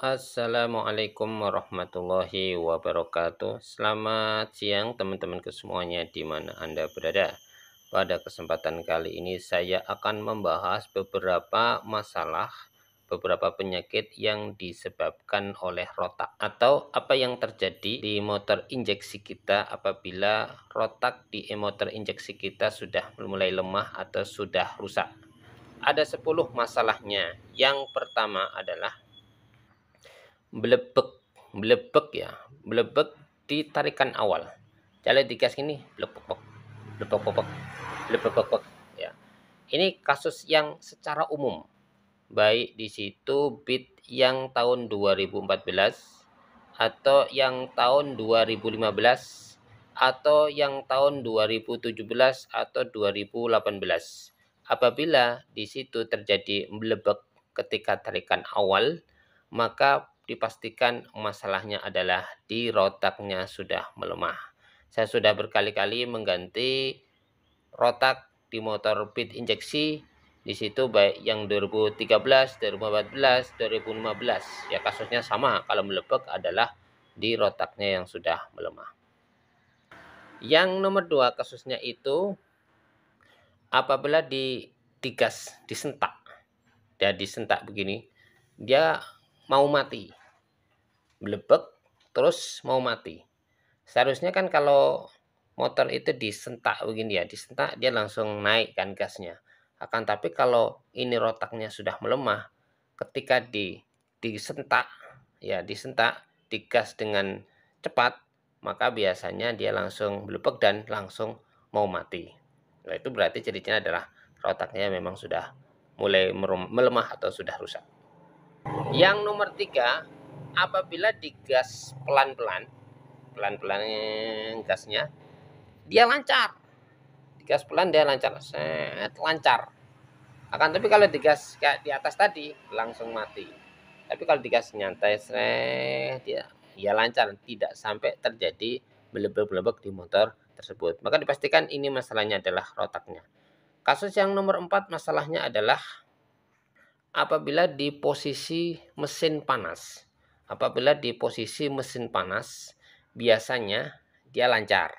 Assalamualaikum warahmatullahi wabarakatuh Selamat siang teman teman semuanya di mana Anda berada Pada kesempatan kali ini saya akan membahas beberapa masalah Beberapa penyakit yang disebabkan oleh rotak Atau apa yang terjadi di motor injeksi kita Apabila rotak di motor injeksi kita sudah mulai lemah atau sudah rusak ada 10 masalahnya. Yang pertama adalah blebek, blebek ya blebek di tarikan awal jalan digas ini blebek blebek blebek blebek ya ini kasus yang secara umum baik di situ bit yang tahun 2014 atau yang tahun 2015 atau yang tahun 2017 atau 2018 apabila di situ terjadi blebek ketika tarikan awal maka dipastikan masalahnya adalah di rotaknya sudah melemah. Saya sudah berkali-kali mengganti rotak di motor pit injeksi di situ baik yang 2013, 2014, 2015 ya kasusnya sama kalau melepek adalah di rotaknya yang sudah melemah. Yang nomor dua kasusnya itu apabila di digas, disentak. Ya disentak begini, dia mau mati blebek terus mau mati. Seharusnya kan kalau motor itu disentak begini ya, disentak dia langsung naik kan gasnya. Akan tapi kalau ini rotaknya sudah melemah, ketika di disentak ya disentak digas dengan cepat maka biasanya dia langsung blebek dan langsung mau mati. Nah, itu berarti ciri-cirinya adalah rotaknya memang sudah mulai melemah atau sudah rusak. Yang nomor tiga apabila digas pelan-pelan, pelan-pelan eh, gasnya, dia lancar. Digas pelan dia lancar, set lancar. Akan tapi kalau digas kayak di atas tadi langsung mati. Tapi kalau digas nyantai, set dia ya lancar, tidak sampai terjadi belebek-belebek di motor tersebut. Maka dipastikan ini masalahnya adalah rotaknya. Kasus yang nomor 4 masalahnya adalah apabila di posisi mesin panas. Apabila di posisi mesin panas, biasanya dia lancar.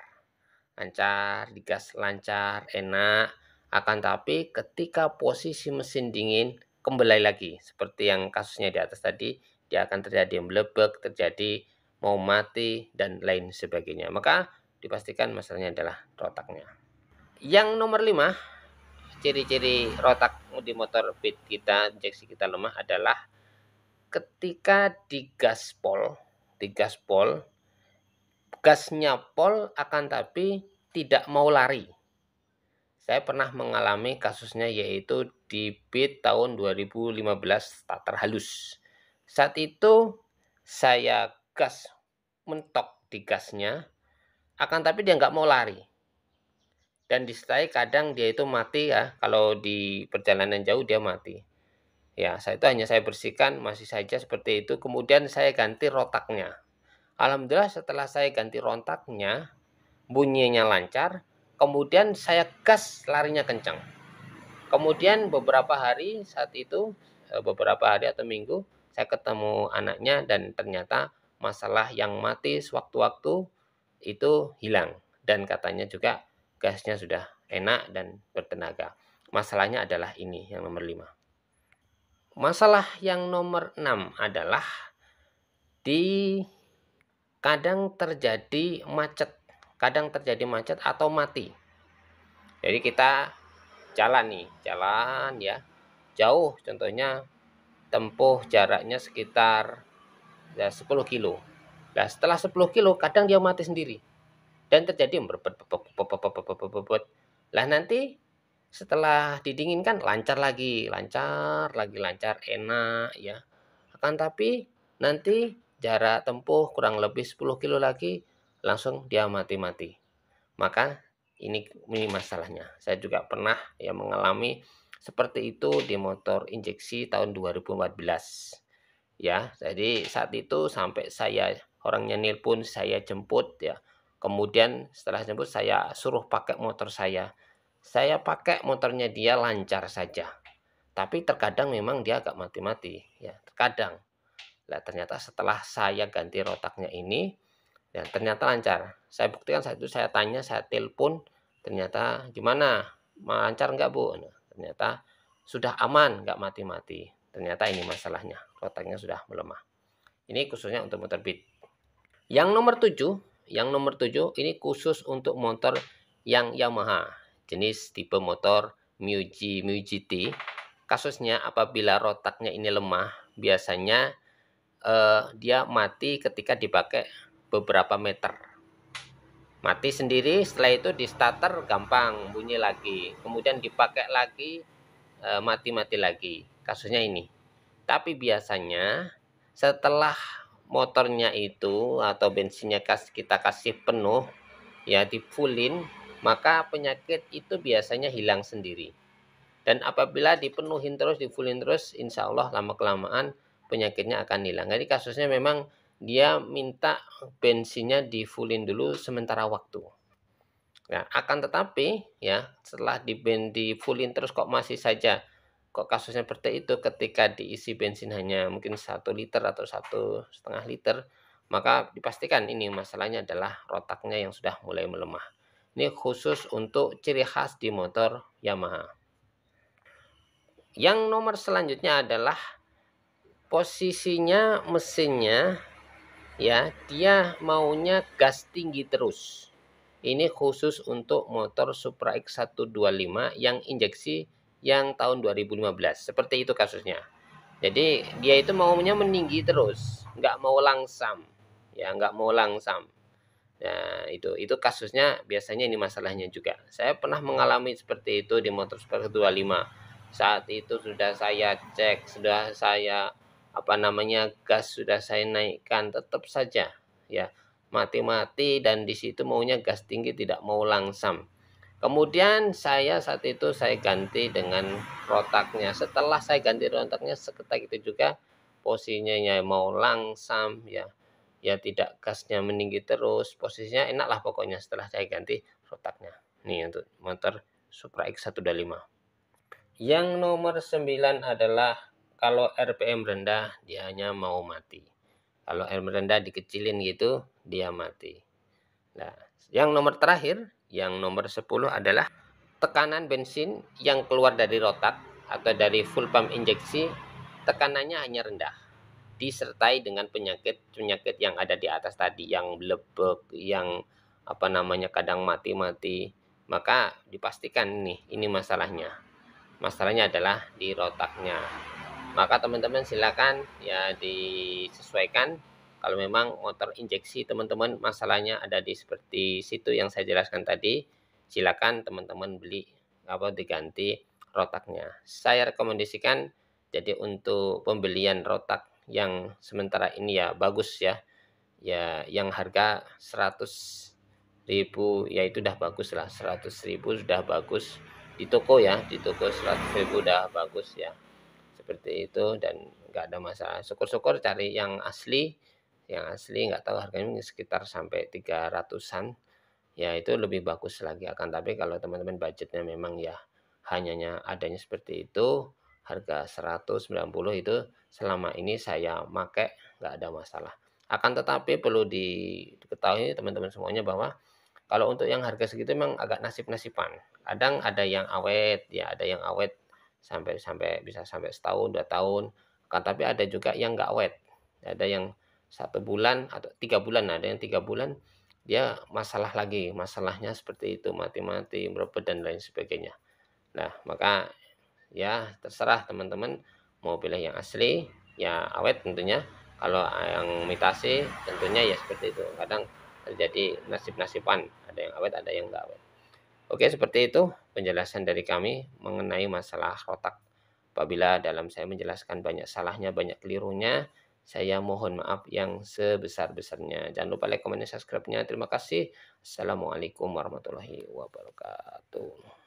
Lancar, digas lancar, enak. Akan tapi ketika posisi mesin dingin kembali lagi. Seperti yang kasusnya di atas tadi, dia akan terjadi melebek, terjadi mau mati, dan lain sebagainya. Maka dipastikan masalahnya adalah rotaknya. Yang nomor 5, ciri-ciri rotak di motor beat kita, injeksi kita lemah adalah ketika di gaspol, di gaspol, gasnya pol akan tapi tidak mau lari. Saya pernah mengalami kasusnya yaitu di bit tahun 2015 tak terhalus. Saat itu saya gas mentok di gasnya, akan tapi dia nggak mau lari. Dan disertai kadang dia itu mati ya, kalau di perjalanan jauh dia mati. Ya, saya itu hanya saya bersihkan masih saja seperti itu. Kemudian saya ganti rotaknya. Alhamdulillah setelah saya ganti rotaknya, bunyinya lancar. Kemudian saya gas larinya kencang. Kemudian beberapa hari saat itu, eh, beberapa hari atau minggu, saya ketemu anaknya dan ternyata masalah yang mati sewaktu-waktu itu hilang. Dan katanya juga gasnya sudah enak dan bertenaga. Masalahnya adalah ini yang nomor lima. Masalah yang nomor 6 adalah di kadang terjadi macet, kadang terjadi macet atau mati. Jadi kita jalan nih, jalan ya. Jauh contohnya tempuh jaraknya sekitar ya, 10 kilo. Nah, setelah 10 kilo kadang dia mati sendiri dan terjadi berbet Lah nanti setelah didinginkan lancar lagi lancar lagi lancar enak ya akan tapi nanti jarak tempuh kurang lebih 10 kilo lagi langsung dia mati-mati maka ini ini masalahnya saya juga pernah ya mengalami seperti itu di motor injeksi tahun 2014 ya jadi saat itu sampai saya orangnya nil pun saya jemput ya kemudian setelah jemput saya suruh pakai motor saya saya pakai motornya dia lancar saja. Tapi terkadang memang dia agak mati-mati, ya, terkadang. lah ternyata setelah saya ganti rotaknya ini, dan ya, ternyata lancar. Saya buktikan saat itu saya tanya, saya telepon, ternyata gimana? Lancar enggak bu? Nah, ternyata sudah aman, enggak mati-mati. Ternyata ini masalahnya, rotaknya sudah melemah. Ini khususnya untuk motor beat. Yang nomor 7, yang nomor 7 ini khusus untuk motor yang Yamaha jenis tipe motor Muji Muji T. Kasusnya apabila rotaknya ini lemah, biasanya eh, dia mati ketika dipakai beberapa meter. Mati sendiri, setelah itu di starter gampang bunyi lagi. Kemudian dipakai lagi eh, mati-mati eh, lagi. Kasusnya ini. Tapi biasanya setelah motornya itu atau bensinnya kita kasih penuh ya di fullin maka penyakit itu biasanya hilang sendiri. Dan apabila dipenuhin terus, difulin terus, insya Allah lama-kelamaan penyakitnya akan hilang. Jadi kasusnya memang dia minta bensinnya difulin dulu sementara waktu. Nah, akan tetapi ya setelah di difulin terus kok masih saja kok kasusnya seperti itu ketika diisi bensin hanya mungkin satu liter atau satu setengah liter maka dipastikan ini masalahnya adalah rotaknya yang sudah mulai melemah. Ini khusus untuk ciri khas di motor Yamaha. Yang nomor selanjutnya adalah posisinya mesinnya ya, dia maunya gas tinggi terus. Ini khusus untuk motor Supra X125 yang injeksi yang tahun 2015. Seperti itu kasusnya. Jadi dia itu maunya meninggi terus, nggak mau langsam, ya nggak mau langsam. Nah, itu itu kasusnya biasanya ini masalahnya juga. Saya pernah mengalami seperti itu di motor Motorsport 25. Saat itu sudah saya cek, sudah saya apa namanya gas sudah saya naikkan tetap saja ya mati-mati dan di situ maunya gas tinggi tidak mau langsam. Kemudian saya saat itu saya ganti dengan rotaknya. Setelah saya ganti rotaknya seketika itu juga posisinya mau langsam ya ya tidak gasnya meninggi terus posisinya enak lah pokoknya setelah saya ganti rotaknya nih untuk motor Supra X125 yang nomor 9 adalah kalau RPM rendah dia hanya mau mati kalau RPM rendah dikecilin gitu dia mati nah yang nomor terakhir yang nomor 10 adalah tekanan bensin yang keluar dari rotak atau dari full pump injeksi tekanannya hanya rendah disertai dengan penyakit-penyakit yang ada di atas tadi yang blebek, yang apa namanya kadang mati-mati, maka dipastikan nih ini masalahnya. Masalahnya adalah di rotaknya. Maka teman-teman silakan ya disesuaikan kalau memang motor injeksi teman-teman masalahnya ada di seperti situ yang saya jelaskan tadi, silakan teman-teman beli apa diganti rotaknya. Saya rekomendasikan jadi untuk pembelian rotak yang sementara ini ya bagus ya ya yang harga 100 ribu ya itu udah bagus lah 100 ribu sudah bagus di toko ya di toko 100 ribu udah bagus ya seperti itu dan enggak ada masalah syukur-syukur cari yang asli yang asli enggak tahu harganya sekitar sampai 300an ya itu lebih bagus lagi akan tapi kalau teman-teman budgetnya memang ya hanyanya adanya seperti itu harga 190 itu selama ini saya pakai nggak ada masalah akan tetapi perlu diketahui teman-teman semuanya bahwa kalau untuk yang harga segitu memang agak nasib-nasiban kadang ada yang awet ya ada yang awet sampai sampai bisa sampai setahun dua tahun kan tapi ada juga yang nggak awet ada yang satu bulan atau tiga bulan ada yang tiga bulan dia masalah lagi masalahnya seperti itu mati-mati merobek dan lain sebagainya nah maka ya terserah teman-teman mau pilih yang asli ya awet tentunya kalau yang mitasi, tentunya ya seperti itu kadang terjadi nasib-nasiban ada yang awet ada yang enggak awet oke seperti itu penjelasan dari kami mengenai masalah rotak apabila dalam saya menjelaskan banyak salahnya banyak kelirunya saya mohon maaf yang sebesar-besarnya jangan lupa like, komen, dan subscribe-nya terima kasih assalamualaikum warahmatullahi wabarakatuh